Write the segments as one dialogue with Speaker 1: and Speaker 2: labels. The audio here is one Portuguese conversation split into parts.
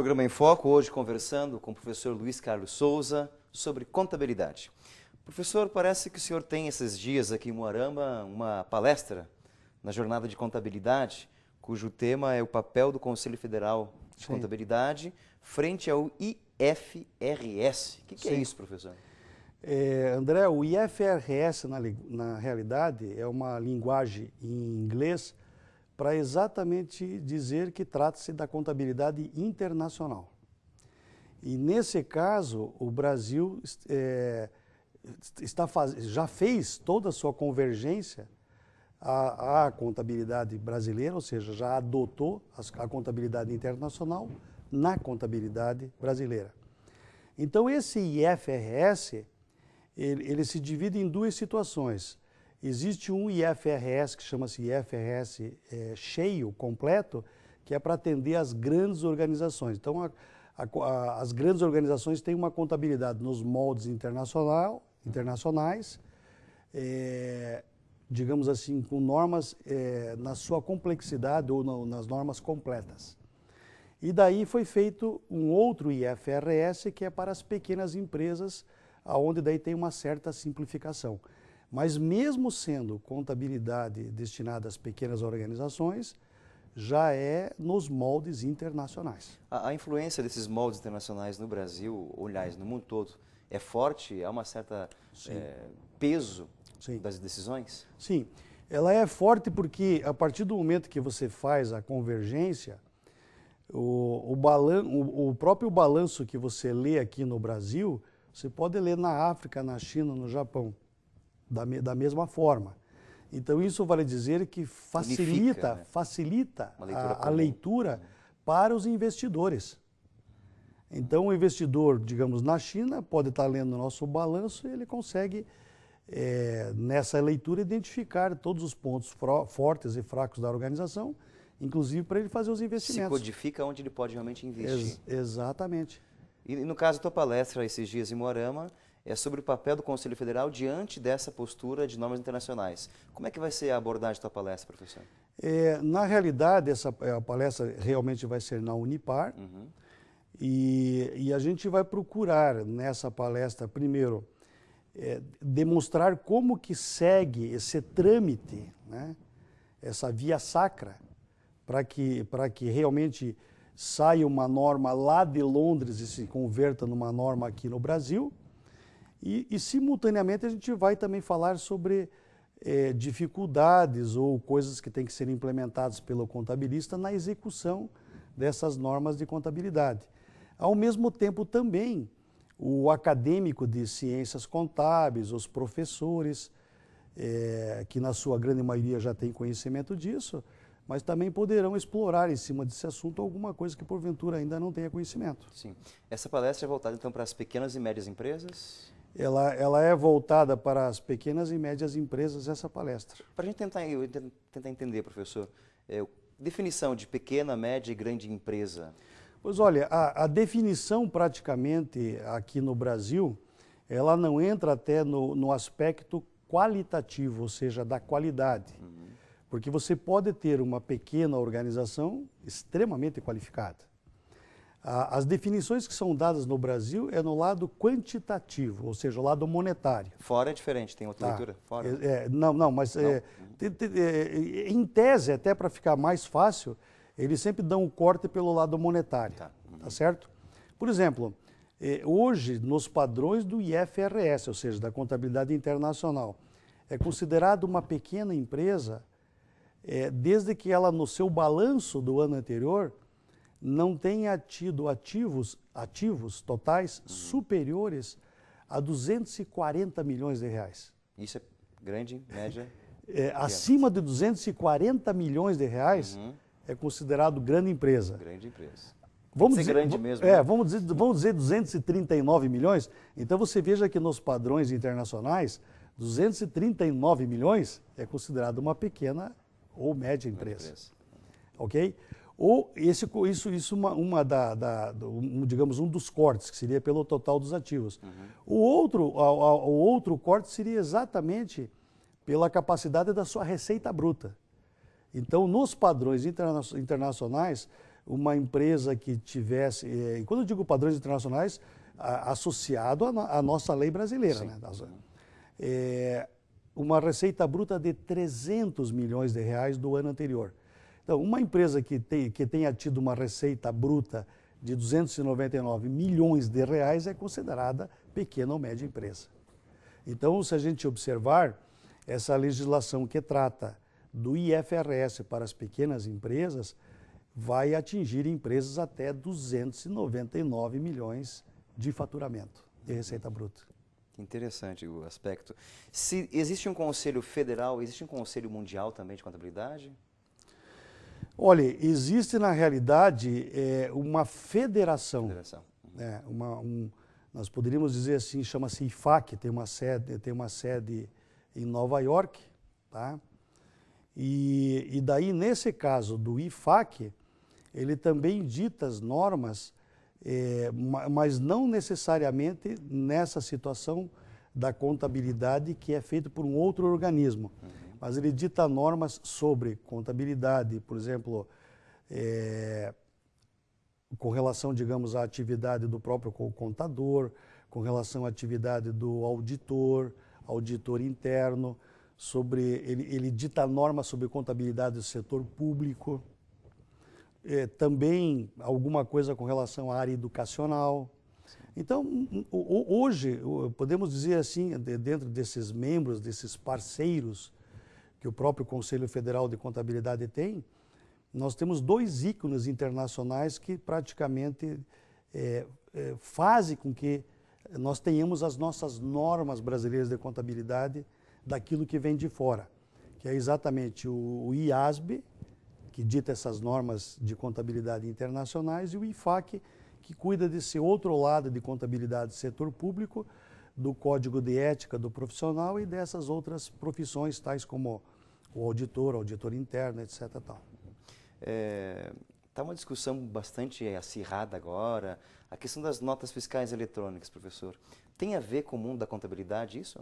Speaker 1: Programa em Foco, hoje conversando com o professor Luiz Carlos Souza sobre contabilidade. Professor, parece que o senhor tem esses dias aqui em Moarama uma palestra na jornada de contabilidade, cujo tema é o papel do Conselho Federal de Sim. Contabilidade frente ao IFRS. O que, que é isso, professor?
Speaker 2: É, André, o IFRS, na, na realidade, é uma linguagem em inglês para exatamente dizer que trata-se da contabilidade internacional. E nesse caso, o Brasil é, está faz... já fez toda a sua convergência à, à contabilidade brasileira, ou seja, já adotou a, a contabilidade internacional na contabilidade brasileira. Então, esse IFRS ele, ele, se divide em duas situações: Existe um IFRS que chama-se IFRS é, cheio, completo, que é para atender as grandes organizações. Então, a, a, a, as grandes organizações têm uma contabilidade nos moldes internacional, internacionais, é, digamos assim, com normas é, na sua complexidade ou na, nas normas completas. E daí foi feito um outro IFRS que é para as pequenas empresas, aonde daí tem uma certa simplificação. Mas, mesmo sendo contabilidade destinada às pequenas organizações, já é nos moldes internacionais.
Speaker 1: A, a influência desses moldes internacionais no Brasil, ou aliás, no mundo todo, é forte? Há uma certa é,
Speaker 2: peso Sim. das decisões? Sim. Ela é forte porque, a partir do momento que você faz a convergência, o, o, balan, o, o próprio balanço que você lê aqui no Brasil, você pode ler na África, na China, no Japão da, da mesma forma. Então isso vale dizer que facilita, Unifica, né? facilita leitura a, a leitura para os investidores. Então o investidor, digamos, na China, pode estar lendo o nosso balanço e ele consegue, é, nessa leitura, identificar todos os pontos fortes e fracos da organização, inclusive para ele fazer os investimentos. Se
Speaker 1: codifica onde ele pode realmente investir.
Speaker 2: Ex exatamente.
Speaker 1: E no caso da tua palestra esses dias em Morama é sobre o papel do Conselho Federal diante dessa postura de normas internacionais. Como é que vai ser a abordagem da palestra, professor?
Speaker 2: É, na realidade, essa é, a palestra realmente vai ser na Unipar uhum. e, e, a gente vai procurar nessa palestra, primeiro, é, demonstrar como que segue esse trâmite, né, essa via sacra, para que, que realmente saia uma norma lá de Londres e se converta numa norma aqui no Brasil. E, e simultaneamente a gente vai também falar sobre é, dificuldades ou coisas que têm que ser implementadas pelo contabilista na execução dessas normas de contabilidade. Ao mesmo tempo, também, o acadêmico de ciências contábeis, os professores, é, que na sua grande maioria já tem conhecimento disso, mas também poderão explorar em cima desse assunto alguma coisa que porventura ainda não tenha conhecimento. Sim.
Speaker 1: Essa palestra é voltada então para as pequenas e médias empresas?
Speaker 2: ela, ela é voltada para as pequenas e médias empresas, essa palestra.
Speaker 1: Para a gente tentar, eu, tentar entender, professor, é, definição de pequena, média e grande empresa.
Speaker 2: Pois olha, a, a, definição praticamente aqui no Brasil, ela não entra até no, no aspecto qualitativo, ou seja, da qualidade. Uhum. Porque você pode ter uma pequena organização extremamente qualificada as definições que são dadas no Brasil é no lado quantitativo, ou seja, o lado monetário.
Speaker 1: Fora é diferente, tem outra tá. leitura? Fora. É,
Speaker 2: é, não, não, mas não. É, é, é em tese, até para ficar mais fácil, eles sempre dão o um corte pelo lado monetário. Tá, tá certo? Por exemplo, é, hoje, nos padrões do IFRS, ou seja, da contabilidade internacional, é considerado uma pequena empresa desde que ela, no seu balanço do ano anterior, não tenha tido ativos, ativos totais uhum. superiores a 240 milhões de reais.
Speaker 1: Isso é grande, média?
Speaker 2: É, acima de 240 milhões de reais uhum. é considerado grande empresa.
Speaker 1: Grande empresa. Vamos dizer, grande mesmo. É, né? vamos
Speaker 2: dizer, vamos dizer 239 milhões. Então você veja que nos padrões internacionais, 239 milhões é considerado uma pequena ou média empresa. Média empresa. Ok? Ou esse, isso, isso uma, uma da, da um, digamos, um dos cortes, que seria pelo total dos ativos. Uhum. O, outro, a, a, o outro corte seria exatamente pela capacidade da sua receita bruta. Então, nos padrões interna internacionais, uma empresa que tivesse, é, e quando eu digo padrões internacionais, a, associado à nossa lei brasileira, né? é, uma receita bruta de 300 milhões de reais do ano anterior. Então, uma empresa que, tem, que tenha tido uma receita bruta de 299 milhões de reais é considerada pequena ou média empresa. Então, se a gente observar essa legislação que trata do IFRS para as pequenas empresas, vai atingir empresas até 299 milhões de faturamento de receita bruta.
Speaker 1: Interessante o aspecto. Se existe um conselho federal, existe um conselho mundial também de contabilidade?
Speaker 2: Olha, existe na realidade é, uma federação. federação. Né? Uma, um, nós poderíamos dizer assim, chama-se IFAC, tem uma sede, tem uma sede em Nova York, tá? E, e daí nesse caso do IFAC, ele também dita as normas, é, mas não necessariamente nessa situação da contabilidade que é feito por um outro organismo. Uhum mas ele dita normas sobre contabilidade, por exemplo, é, com relação, digamos, à atividade do próprio contador, com relação à atividade do auditor, auditor interno, sobre ele, ele dita normas sobre contabilidade do setor público, é, também alguma coisa com relação à área educacional. Então, hoje, podemos dizer assim, dentro desses membros, desses parceiros que o próprio Conselho Federal de Contabilidade tem, nós temos dois ícones internacionais que praticamente é, é, fazem com que nós tenhamos as nossas normas brasileiras de contabilidade daquilo que vem de fora, que é exatamente o, o IASB, que dita essas normas de contabilidade internacionais, e o IFAC, que cuida desse outro lado de contabilidade do setor público, do código de ética do profissional e dessas outras profissões, tais como o auditor, auditor interno, etc. Tal.
Speaker 1: É, tá uma discussão bastante acirrada agora. A questão das notas fiscais eletrônicas, professor, tem a ver com o mundo da contabilidade isso?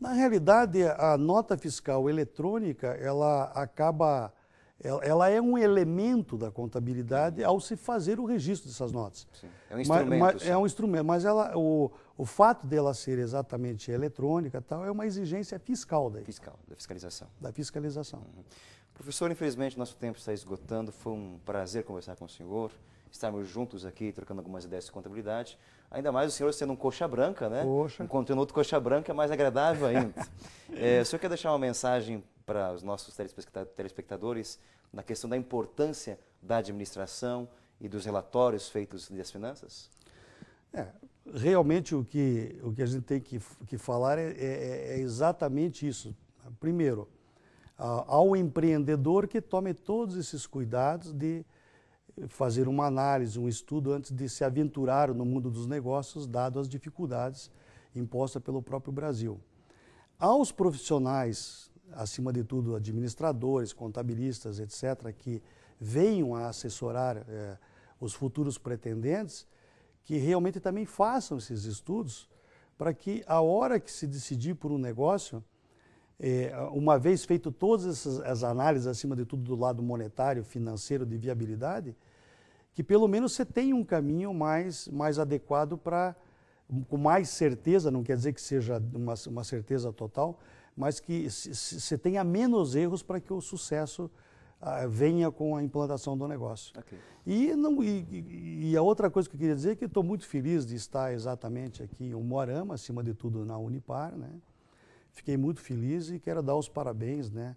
Speaker 2: Na realidade, a nota fiscal eletrônica, ela acaba é, ela é um elemento da contabilidade ao se fazer o registro dessas notas. Sim, é um instrumento. Mas, mas é um instrumento, mas ela, o, o fato dela ser exatamente eletrônica tal é uma exigência fiscal daí. Fiscal, da fiscalização. Da fiscalização. Uhum.
Speaker 1: Professor, infelizmente nosso tempo está esgotando. Foi um prazer conversar com o senhor estarmos juntos aqui trocando algumas ideias de contabilidade. Ainda mais o senhor sendo um coxa branca, né? Coxa. Encontrando outro coxa branca é mais agradável ainda. é, o senhor quer deixar uma mensagem para os nossos telespectadores na questão da importância da administração e dos relatórios feitos das finanças?
Speaker 2: É, realmente o que, o que a gente tem que, que falar é, é, é exatamente isso. Primeiro, ao empreendedor que tome todos esses cuidados de fazer uma análise, um estudo antes de se aventurar no mundo dos negócios, dado as dificuldades impostas pelo próprio Brasil. Aos profissionais, acima de tudo administradores, contabilistas, etc., que venham a assessorar eh, os futuros pretendentes, que realmente também façam esses estudos para que a hora que se decidir por um negócio, é, uma vez feito todas essas as análises, acima de tudo do lado monetário, financeiro, de viabilidade, que pelo menos você tenha um caminho mais, mais adequado para, com mais certeza, não quer dizer que seja uma, uma certeza total, mas que você tenha menos erros para que o sucesso ah, venha com a implantação do negócio. Okay. E, não, e, e, a outra coisa que eu queria dizer é que estou muito feliz de estar exatamente aqui em Moarama, acima de tudo na Unipar. Né? Fiquei muito feliz e quero dar os parabéns né,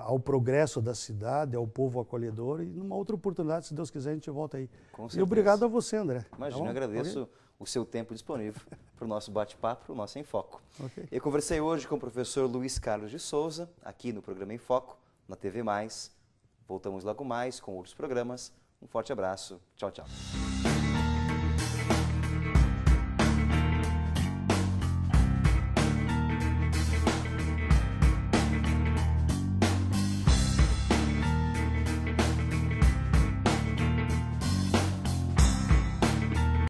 Speaker 2: ao progresso da cidade, ao povo acolhedor. E numa outra oportunidade, se Deus quiser, a gente volta aí. Com certeza. e obrigado a você, André. Tá Imagina, tá agradeço. Okay?
Speaker 1: o seu tempo disponível para o nosso bate-papo, para o nosso Em Foco. Okay. Eu conversei hoje com o professor Luiz Carlos de Souza, aqui no programa Em Foco, na TV Mais. Voltamos logo mais com outros programas. Um forte abraço. Tchau, tchau.